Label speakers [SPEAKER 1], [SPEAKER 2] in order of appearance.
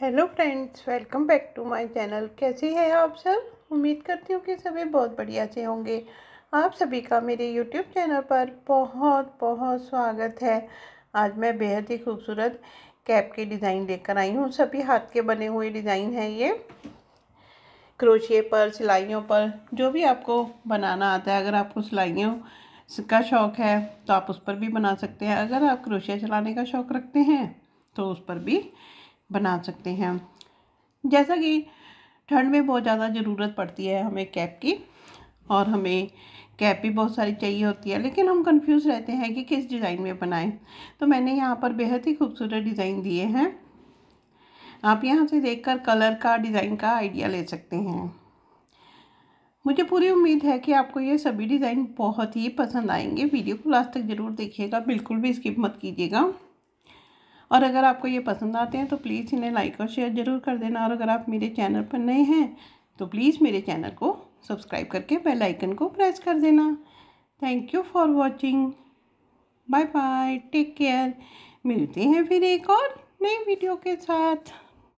[SPEAKER 1] hello friends welcome back to my channel कैसे हैं आप सब उम्मीद करती हूँ कि सभी बहुत बढ़िया से होंगे आप सभी का मेरे यूट्यूब चैनल पर बहुत बहुत स्वागत है आज मैं बेहद ही खूबसूरत कैप के डिज़ाइन लेकर आई हूँ सभी हाथ के बने हुए डिज़ाइन हैं ये क्रोशिए पर सिलाइयों पर जो भी आपको बनाना आता है अगर आपको सिलाइयों का शौक़ है तो आप उस पर भी बना सकते हैं अगर आप क्रोशिया चलाने का शौक़ रखते हैं तो उस पर भी बना सकते हैं जैसा कि ठंड में बहुत ज़्यादा ज़रूरत पड़ती है हमें कैप की और हमें कैप भी बहुत सारी चाहिए होती है लेकिन हम कंफ्यूज रहते हैं कि किस डिज़ाइन में बनाएं तो मैंने यहाँ पर बेहद ही खूबसूरत डिज़ाइन दिए हैं आप यहाँ से देखकर कलर का डिज़ाइन का आइडिया ले सकते हैं मुझे पूरी उम्मीद है कि आपको ये सभी डिज़ाइन बहुत ही पसंद आएंगे वीडियो को लास्ट तक ज़रूर देखिएगा बिल्कुल भी स्किप मत कीजिएगा और अगर आपको ये पसंद आते हैं तो प्लीज़ इन्हें लाइक और शेयर ज़रूर कर देना और अगर आप मेरे चैनल पर नए हैं तो प्लीज़ मेरे चैनल को सब्सक्राइब करके बेल आइकन को प्रेस कर देना thank you for watching bye bye take care मिलते हैं फिर एक और नई वीडियो के साथ